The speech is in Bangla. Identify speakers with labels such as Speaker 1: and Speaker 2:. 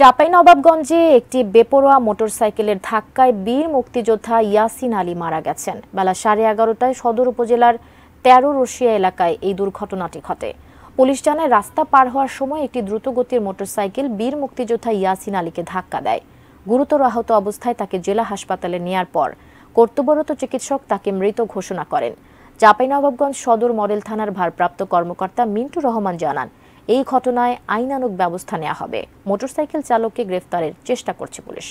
Speaker 1: চাঁপাইনবাবগঞ্জে একটি বেপরোয়া মোটরসাইকেলের ধাক্কায় বীর মুক্তিযোদ্ধা ইয়াসিন আলী মারা গেছেন বেলা সাড়ে এগারোটায় সদর উপজেলার তেরো রশিয়া এলাকায় এই দুর্ঘটনাটি ঘটে পুলিশ জানায় রাস্তা পার হওয়ার সময় একটি দ্রুতগতির মোটরসাইকেল বীর মুক্তিযোদ্ধা ইয়াসিন আলীকে ধাক্কা দেয় গুরুতর আহত অবস্থায় তাকে জেলা হাসপাতালে নেয়ার পর কর্তব্যরত চিকিৎসক তাকে মৃত ঘোষণা করেন চাঁপাইনবাবগঞ্জ সদর মডেল থানার ভারপ্রাপ্ত কর্মকর্তা মিন্টু রহমান জানান এই ঘটনায় আইনানুগ ব্যবস্থা নেওয়া হবে মোটরসাইকেল চালককে গ্রেফতারের চেষ্টা করছে পুলিশ